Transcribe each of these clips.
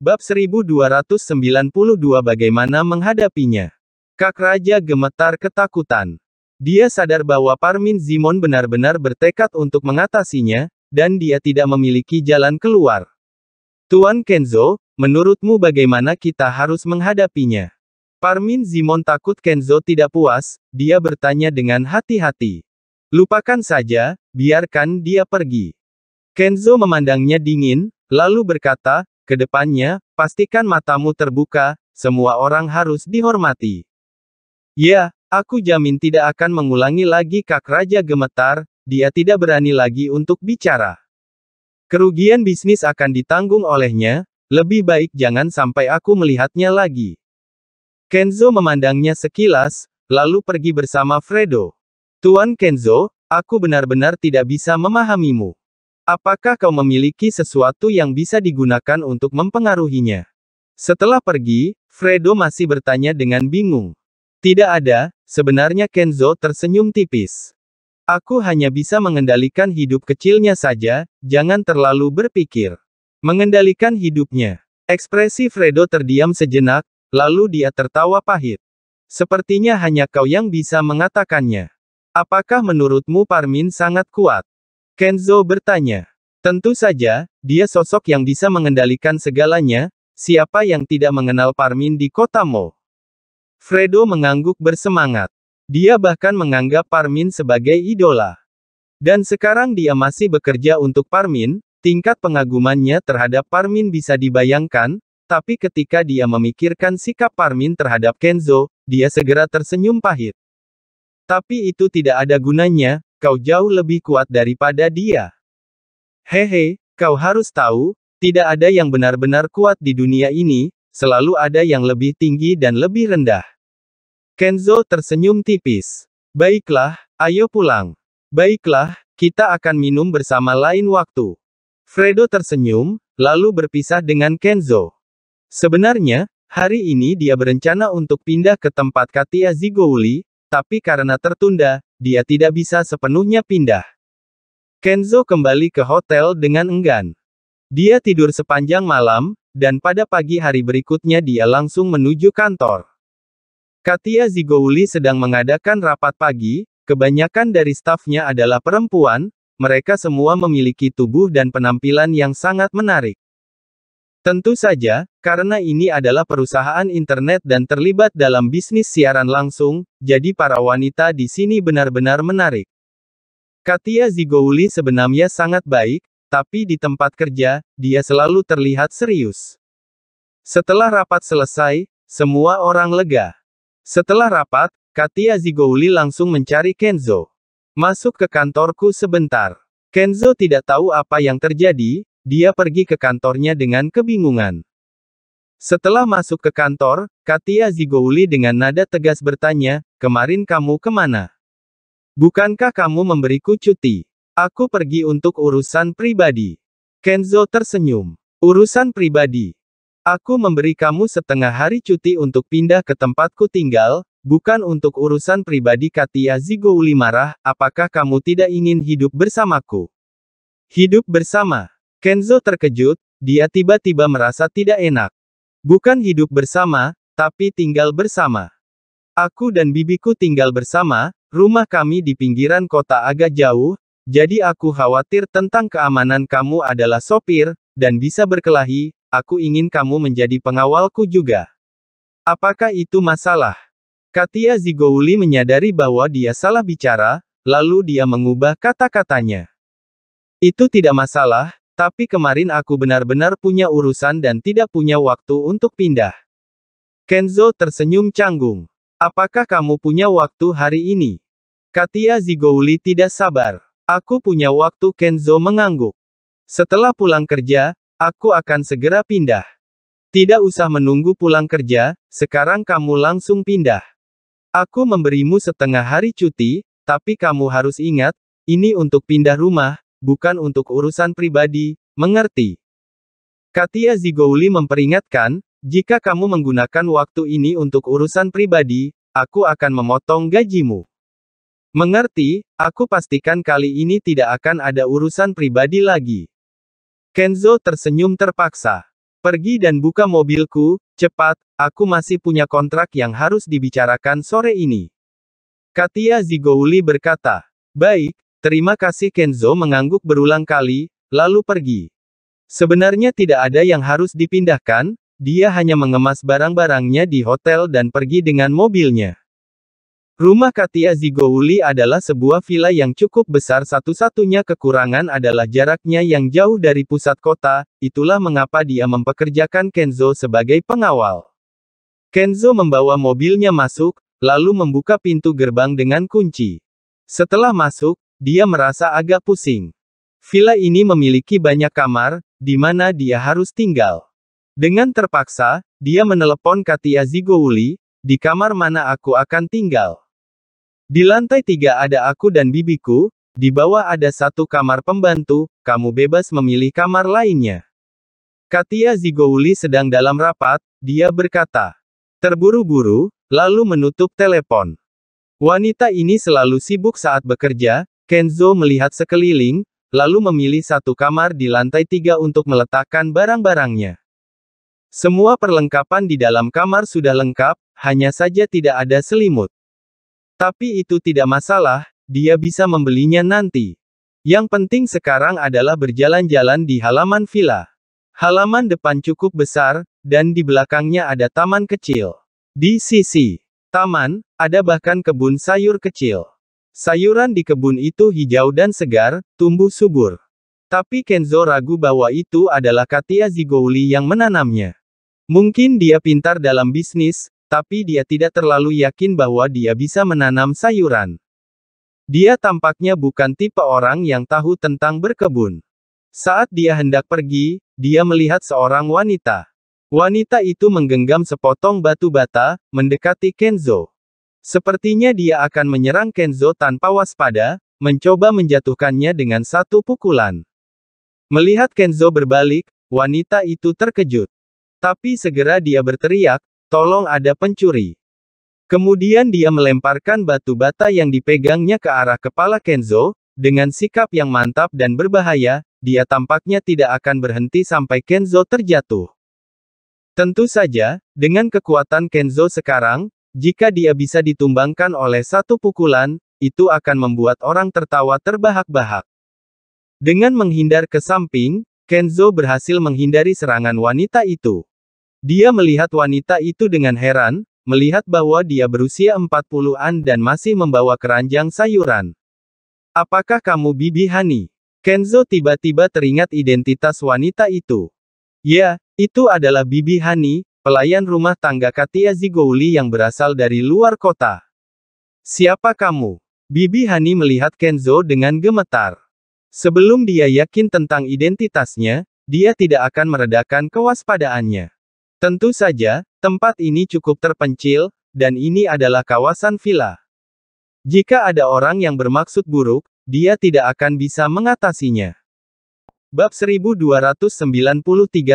Bab 1292 Bagaimana menghadapinya? Kak Raja gemetar ketakutan. Dia sadar bahwa Parmin Zimon benar-benar bertekad untuk mengatasinya, dan dia tidak memiliki jalan keluar. Tuan Kenzo, menurutmu bagaimana kita harus menghadapinya? Parmin Zimon takut Kenzo tidak puas, dia bertanya dengan hati-hati. Lupakan saja, biarkan dia pergi. Kenzo memandangnya dingin, lalu berkata, Kedepannya, pastikan matamu terbuka, semua orang harus dihormati. Ya, aku jamin tidak akan mengulangi lagi kak raja gemetar, dia tidak berani lagi untuk bicara. Kerugian bisnis akan ditanggung olehnya, lebih baik jangan sampai aku melihatnya lagi. Kenzo memandangnya sekilas, lalu pergi bersama Fredo. Tuan Kenzo, aku benar-benar tidak bisa memahamimu. Apakah kau memiliki sesuatu yang bisa digunakan untuk mempengaruhinya? Setelah pergi, Fredo masih bertanya dengan bingung. Tidak ada, sebenarnya Kenzo tersenyum tipis. Aku hanya bisa mengendalikan hidup kecilnya saja, jangan terlalu berpikir. Mengendalikan hidupnya. Ekspresi Fredo terdiam sejenak, lalu dia tertawa pahit. Sepertinya hanya kau yang bisa mengatakannya. Apakah menurutmu Parmin sangat kuat? Kenzo bertanya. Tentu saja, dia sosok yang bisa mengendalikan segalanya, siapa yang tidak mengenal Parmin di kota Mo. Fredo mengangguk bersemangat. Dia bahkan menganggap Parmin sebagai idola. Dan sekarang dia masih bekerja untuk Parmin, tingkat pengagumannya terhadap Parmin bisa dibayangkan, tapi ketika dia memikirkan sikap Parmin terhadap Kenzo, dia segera tersenyum pahit. Tapi itu tidak ada gunanya, Kau jauh lebih kuat daripada dia. Hehe, kau harus tahu, tidak ada yang benar-benar kuat di dunia ini, selalu ada yang lebih tinggi dan lebih rendah. Kenzo tersenyum tipis. Baiklah, ayo pulang. Baiklah, kita akan minum bersama lain waktu. Fredo tersenyum, lalu berpisah dengan Kenzo. Sebenarnya, hari ini dia berencana untuk pindah ke tempat Katia Zigouli, tapi karena tertunda, dia tidak bisa sepenuhnya pindah. Kenzo kembali ke hotel dengan enggan. Dia tidur sepanjang malam, dan pada pagi hari berikutnya dia langsung menuju kantor. Katia Zigouli sedang mengadakan rapat pagi, kebanyakan dari stafnya adalah perempuan, mereka semua memiliki tubuh dan penampilan yang sangat menarik. Tentu saja, karena ini adalah perusahaan internet dan terlibat dalam bisnis siaran langsung, jadi para wanita di sini benar-benar menarik. Katia Zigouli sebenarnya sangat baik, tapi di tempat kerja, dia selalu terlihat serius. Setelah rapat selesai, semua orang lega. Setelah rapat, Katia Zigouli langsung mencari Kenzo. Masuk ke kantorku sebentar. Kenzo tidak tahu apa yang terjadi, dia pergi ke kantornya dengan kebingungan. Setelah masuk ke kantor, Katia Zigouli dengan nada tegas bertanya, kemarin kamu kemana? Bukankah kamu memberiku cuti? Aku pergi untuk urusan pribadi. Kenzo tersenyum. Urusan pribadi. Aku memberi kamu setengah hari cuti untuk pindah ke tempatku tinggal, bukan untuk urusan pribadi Katia Zigouli marah, apakah kamu tidak ingin hidup bersamaku? Hidup bersama. Kenzo terkejut, dia tiba-tiba merasa tidak enak. Bukan hidup bersama, tapi tinggal bersama. Aku dan bibiku tinggal bersama, rumah kami di pinggiran kota agak jauh, jadi aku khawatir tentang keamanan kamu adalah sopir, dan bisa berkelahi, aku ingin kamu menjadi pengawalku juga. Apakah itu masalah? Katia Zigouli menyadari bahwa dia salah bicara, lalu dia mengubah kata-katanya. Itu tidak masalah, tapi kemarin aku benar-benar punya urusan dan tidak punya waktu untuk pindah. Kenzo tersenyum canggung. Apakah kamu punya waktu hari ini? Katia Zigouli tidak sabar. Aku punya waktu Kenzo mengangguk. Setelah pulang kerja, aku akan segera pindah. Tidak usah menunggu pulang kerja, sekarang kamu langsung pindah. Aku memberimu setengah hari cuti, tapi kamu harus ingat, ini untuk pindah rumah, bukan untuk urusan pribadi, mengerti? Katia Zigouli memperingatkan, jika kamu menggunakan waktu ini untuk urusan pribadi, aku akan memotong gajimu. Mengerti, aku pastikan kali ini tidak akan ada urusan pribadi lagi. Kenzo tersenyum terpaksa. Pergi dan buka mobilku, cepat, aku masih punya kontrak yang harus dibicarakan sore ini. Katia Zigouli berkata, Baik, Terima kasih Kenzo mengangguk berulang kali, lalu pergi. Sebenarnya tidak ada yang harus dipindahkan, dia hanya mengemas barang-barangnya di hotel dan pergi dengan mobilnya. Rumah Katia Zigouli adalah sebuah villa yang cukup besar satu-satunya kekurangan adalah jaraknya yang jauh dari pusat kota, itulah mengapa dia mempekerjakan Kenzo sebagai pengawal. Kenzo membawa mobilnya masuk, lalu membuka pintu gerbang dengan kunci. Setelah masuk, dia merasa agak pusing. Villa ini memiliki banyak kamar, di mana dia harus tinggal. Dengan terpaksa, dia menelepon Katia Zigouli, di kamar mana aku akan tinggal. Di lantai tiga ada aku dan bibiku, di bawah ada satu kamar pembantu, kamu bebas memilih kamar lainnya. Katia Zigouli sedang dalam rapat, dia berkata. Terburu-buru, lalu menutup telepon. Wanita ini selalu sibuk saat bekerja, Kenzo melihat sekeliling, lalu memilih satu kamar di lantai tiga untuk meletakkan barang-barangnya. Semua perlengkapan di dalam kamar sudah lengkap, hanya saja tidak ada selimut. Tapi itu tidak masalah, dia bisa membelinya nanti. Yang penting sekarang adalah berjalan-jalan di halaman villa. Halaman depan cukup besar, dan di belakangnya ada taman kecil. Di sisi taman, ada bahkan kebun sayur kecil. Sayuran di kebun itu hijau dan segar, tumbuh subur. Tapi Kenzo ragu bahwa itu adalah Katia Zigouli yang menanamnya. Mungkin dia pintar dalam bisnis, tapi dia tidak terlalu yakin bahwa dia bisa menanam sayuran. Dia tampaknya bukan tipe orang yang tahu tentang berkebun. Saat dia hendak pergi, dia melihat seorang wanita. Wanita itu menggenggam sepotong batu bata, mendekati Kenzo. Sepertinya dia akan menyerang Kenzo tanpa waspada, mencoba menjatuhkannya dengan satu pukulan. Melihat Kenzo berbalik, wanita itu terkejut. Tapi segera dia berteriak, tolong ada pencuri. Kemudian dia melemparkan batu bata yang dipegangnya ke arah kepala Kenzo, dengan sikap yang mantap dan berbahaya, dia tampaknya tidak akan berhenti sampai Kenzo terjatuh. Tentu saja, dengan kekuatan Kenzo sekarang, jika dia bisa ditumbangkan oleh satu pukulan, itu akan membuat orang tertawa terbahak-bahak. Dengan menghindar ke samping, Kenzo berhasil menghindari serangan wanita itu. Dia melihat wanita itu dengan heran, melihat bahwa dia berusia 40-an dan masih membawa keranjang sayuran. Apakah kamu Bibi Hani? Kenzo tiba-tiba teringat identitas wanita itu. Ya, itu adalah Bibi Hani, pelayan rumah tangga Katia Zigouli yang berasal dari luar kota. Siapa kamu? Bibi Hani melihat Kenzo dengan gemetar. Sebelum dia yakin tentang identitasnya, dia tidak akan meredakan kewaspadaannya. Tentu saja, tempat ini cukup terpencil, dan ini adalah kawasan villa. Jika ada orang yang bermaksud buruk, dia tidak akan bisa mengatasinya. Bab 1293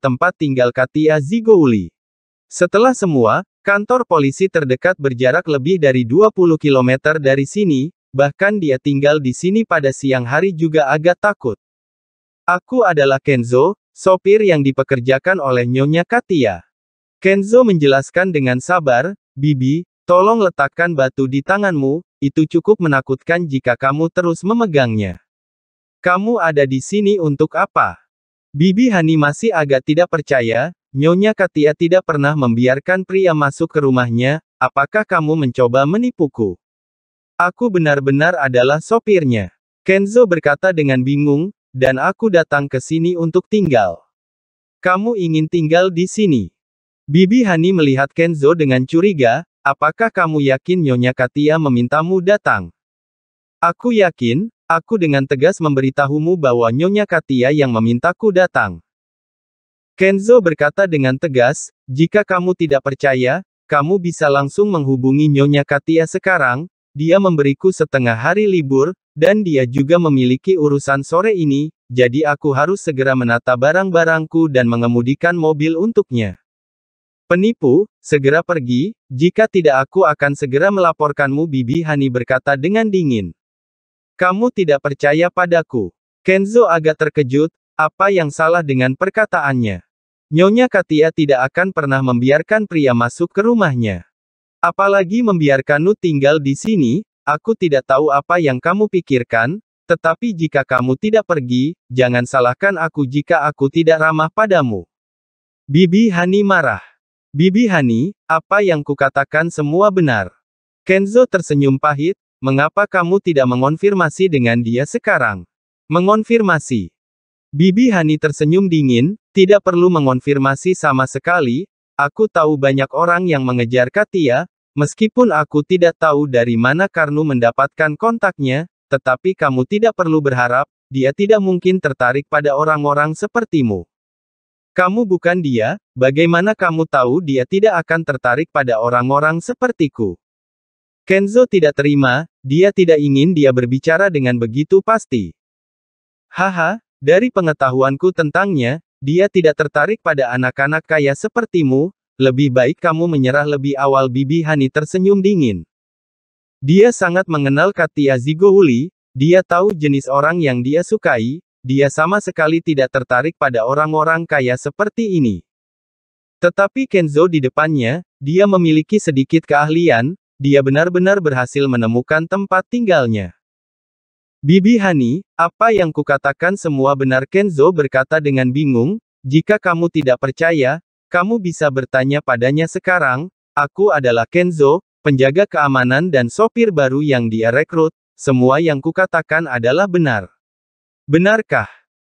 Tempat Tinggal Katia Zigouli setelah semua, kantor polisi terdekat berjarak lebih dari 20 km dari sini, bahkan dia tinggal di sini pada siang hari juga agak takut. Aku adalah Kenzo, sopir yang dipekerjakan oleh Nyonya Katia. Kenzo menjelaskan dengan sabar, Bibi, tolong letakkan batu di tanganmu, itu cukup menakutkan jika kamu terus memegangnya. Kamu ada di sini untuk apa? Bibi Hani masih agak tidak percaya, Nyonya Katia tidak pernah membiarkan pria masuk ke rumahnya, apakah kamu mencoba menipuku? Aku benar-benar adalah sopirnya. Kenzo berkata dengan bingung, dan aku datang ke sini untuk tinggal. Kamu ingin tinggal di sini. Bibi Hani melihat Kenzo dengan curiga, apakah kamu yakin Nyonya Katia memintamu datang? Aku yakin, aku dengan tegas memberitahumu bahwa Nyonya Katia yang memintaku datang. Kenzo berkata dengan tegas, jika kamu tidak percaya, kamu bisa langsung menghubungi Nyonya Katia sekarang, dia memberiku setengah hari libur, dan dia juga memiliki urusan sore ini, jadi aku harus segera menata barang-barangku dan mengemudikan mobil untuknya. Penipu, segera pergi, jika tidak aku akan segera melaporkanmu Bibi Hani berkata dengan dingin. Kamu tidak percaya padaku. Kenzo agak terkejut, apa yang salah dengan perkataannya. Nyonya Katia tidak akan pernah membiarkan pria masuk ke rumahnya. Apalagi membiarkan membiarkanmu tinggal di sini, aku tidak tahu apa yang kamu pikirkan, tetapi jika kamu tidak pergi, jangan salahkan aku jika aku tidak ramah padamu. Bibi Hani marah. Bibi Hani, apa yang kukatakan semua benar. Kenzo tersenyum pahit, mengapa kamu tidak mengonfirmasi dengan dia sekarang? Mengonfirmasi. Bibi Hani tersenyum dingin, tidak perlu mengonfirmasi sama sekali, aku tahu banyak orang yang mengejar Katia, meskipun aku tidak tahu dari mana Karnu mendapatkan kontaknya, tetapi kamu tidak perlu berharap, dia tidak mungkin tertarik pada orang-orang sepertimu. Kamu bukan dia, bagaimana kamu tahu dia tidak akan tertarik pada orang-orang sepertiku? Kenzo tidak terima, dia tidak ingin dia berbicara dengan begitu pasti. Haha, dari pengetahuanku tentangnya, dia tidak tertarik pada anak-anak kaya sepertimu, lebih baik kamu menyerah lebih awal Bibi Hani tersenyum dingin. Dia sangat mengenal Katia Zigouli, dia tahu jenis orang yang dia sukai, dia sama sekali tidak tertarik pada orang-orang kaya seperti ini. Tetapi Kenzo di depannya, dia memiliki sedikit keahlian, dia benar-benar berhasil menemukan tempat tinggalnya. Bibi Hani, apa yang kukatakan semua benar Kenzo berkata dengan bingung, jika kamu tidak percaya, kamu bisa bertanya padanya sekarang, aku adalah Kenzo, penjaga keamanan dan sopir baru yang dia rekrut, semua yang kukatakan adalah benar. Benarkah?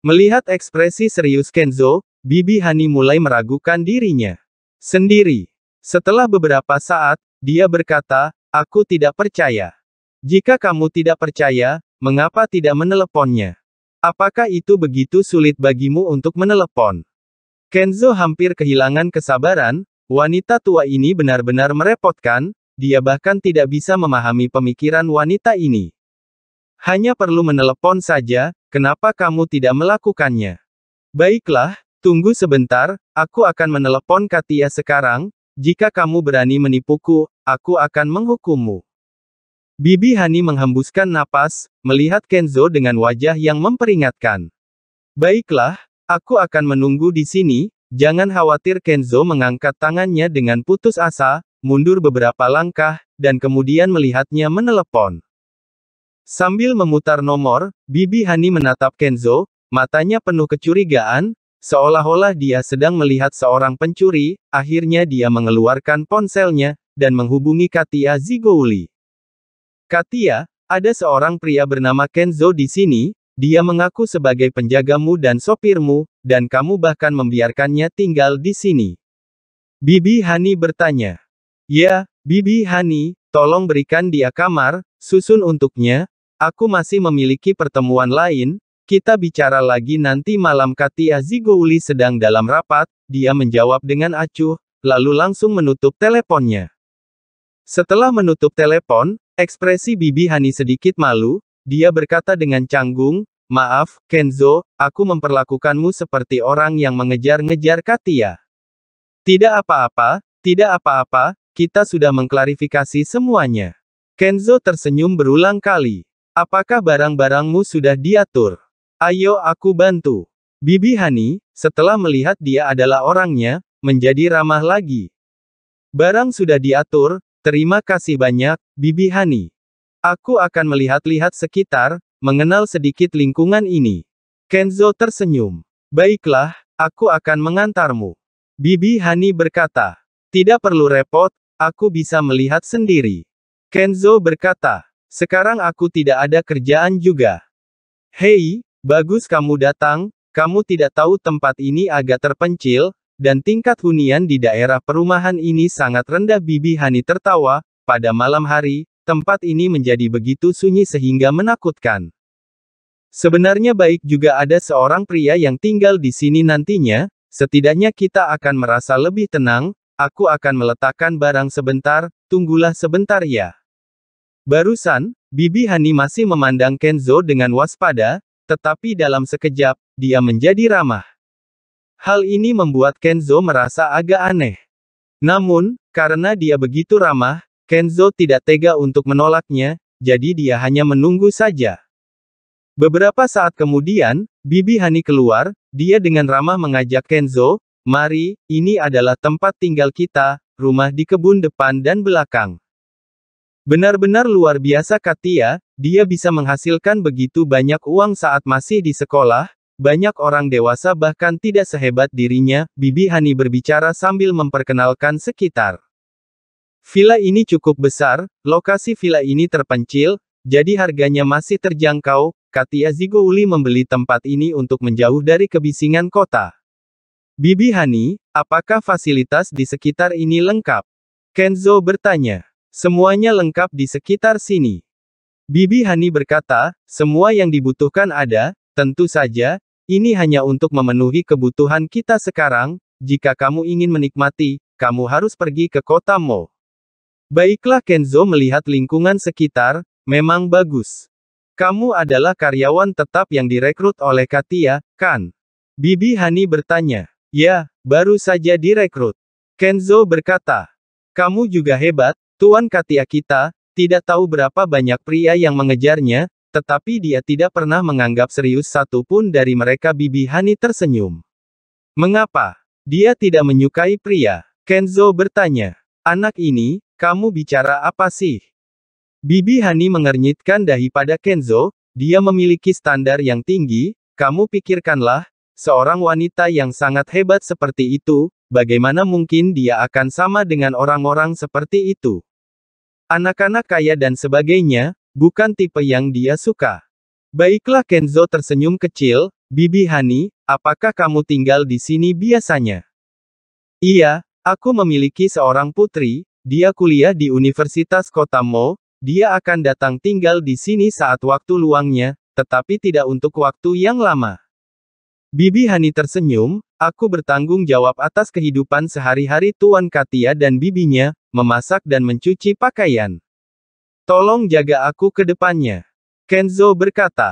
Melihat ekspresi serius Kenzo, Bibi Hani mulai meragukan dirinya sendiri. Setelah beberapa saat, dia berkata, aku tidak percaya. Jika kamu tidak percaya, Mengapa tidak meneleponnya? Apakah itu begitu sulit bagimu untuk menelepon? Kenzo hampir kehilangan kesabaran, wanita tua ini benar-benar merepotkan, dia bahkan tidak bisa memahami pemikiran wanita ini. Hanya perlu menelepon saja, kenapa kamu tidak melakukannya? Baiklah, tunggu sebentar, aku akan menelepon Katia sekarang, jika kamu berani menipuku, aku akan menghukummu. Bibi Hani menghembuskan napas, melihat Kenzo dengan wajah yang memperingatkan. Baiklah, aku akan menunggu di sini, jangan khawatir Kenzo mengangkat tangannya dengan putus asa, mundur beberapa langkah, dan kemudian melihatnya menelepon. Sambil memutar nomor, Bibi Hani menatap Kenzo, matanya penuh kecurigaan, seolah-olah dia sedang melihat seorang pencuri, akhirnya dia mengeluarkan ponselnya, dan menghubungi Katia Zigouli. Katia, ada seorang pria bernama Kenzo di sini, dia mengaku sebagai penjagamu dan sopirmu, dan kamu bahkan membiarkannya tinggal di sini. Bibi Hani bertanya. Ya, Bibi Hani, tolong berikan dia kamar, susun untuknya, aku masih memiliki pertemuan lain, kita bicara lagi nanti malam Katia Zigouli sedang dalam rapat, dia menjawab dengan acuh, lalu langsung menutup teleponnya. Setelah menutup telepon, Ekspresi Bibi Hani sedikit malu, dia berkata dengan canggung, Maaf, Kenzo, aku memperlakukanmu seperti orang yang mengejar-ngejar Katia. Tidak apa-apa, tidak apa-apa, kita sudah mengklarifikasi semuanya. Kenzo tersenyum berulang kali. Apakah barang-barangmu sudah diatur? Ayo aku bantu. Bibi Hani, setelah melihat dia adalah orangnya, menjadi ramah lagi. Barang sudah diatur, Terima kasih banyak, Bibi Hani. Aku akan melihat-lihat sekitar, mengenal sedikit lingkungan ini. Kenzo tersenyum. Baiklah, aku akan mengantarmu. Bibi Hani berkata. Tidak perlu repot, aku bisa melihat sendiri. Kenzo berkata. Sekarang aku tidak ada kerjaan juga. Hei, bagus kamu datang, kamu tidak tahu tempat ini agak terpencil, dan tingkat hunian di daerah perumahan ini sangat rendah Bibi Hani tertawa, pada malam hari, tempat ini menjadi begitu sunyi sehingga menakutkan. Sebenarnya baik juga ada seorang pria yang tinggal di sini nantinya, setidaknya kita akan merasa lebih tenang, aku akan meletakkan barang sebentar, tunggulah sebentar ya. Barusan, Bibi Hani masih memandang Kenzo dengan waspada, tetapi dalam sekejap, dia menjadi ramah. Hal ini membuat Kenzo merasa agak aneh. Namun, karena dia begitu ramah, Kenzo tidak tega untuk menolaknya, jadi dia hanya menunggu saja. Beberapa saat kemudian, Bibi Hani keluar, dia dengan ramah mengajak Kenzo, Mari, ini adalah tempat tinggal kita, rumah di kebun depan dan belakang. Benar-benar luar biasa Katia, dia bisa menghasilkan begitu banyak uang saat masih di sekolah, banyak orang dewasa bahkan tidak sehebat dirinya, Bibi Hani berbicara sambil memperkenalkan sekitar. Villa ini cukup besar, lokasi villa ini terpencil, jadi harganya masih terjangkau, Katia Zigouli membeli tempat ini untuk menjauh dari kebisingan kota. Bibi Hani, apakah fasilitas di sekitar ini lengkap? Kenzo bertanya. Semuanya lengkap di sekitar sini. Bibi Hani berkata, semua yang dibutuhkan ada, tentu saja, ini hanya untuk memenuhi kebutuhan kita sekarang, jika kamu ingin menikmati, kamu harus pergi ke kota Mo. Baiklah Kenzo melihat lingkungan sekitar, memang bagus. Kamu adalah karyawan tetap yang direkrut oleh Katia, kan? Bibi Hani bertanya. Ya, baru saja direkrut. Kenzo berkata. Kamu juga hebat, Tuan Katia kita, tidak tahu berapa banyak pria yang mengejarnya, tetapi dia tidak pernah menganggap serius satu pun dari mereka Bibi Hani tersenyum. Mengapa? Dia tidak menyukai pria. Kenzo bertanya. Anak ini, kamu bicara apa sih? Bibi Hani mengernyitkan dahi pada Kenzo, dia memiliki standar yang tinggi, kamu pikirkanlah, seorang wanita yang sangat hebat seperti itu, bagaimana mungkin dia akan sama dengan orang-orang seperti itu? Anak-anak kaya dan sebagainya, Bukan tipe yang dia suka. Baiklah Kenzo tersenyum kecil, Bibi Hani, apakah kamu tinggal di sini biasanya? Iya, aku memiliki seorang putri, dia kuliah di Universitas Kota Mo, dia akan datang tinggal di sini saat waktu luangnya, tetapi tidak untuk waktu yang lama. Bibi Hani tersenyum, aku bertanggung jawab atas kehidupan sehari-hari Tuan Katia dan bibinya, memasak dan mencuci pakaian. Tolong jaga aku ke depannya. Kenzo berkata.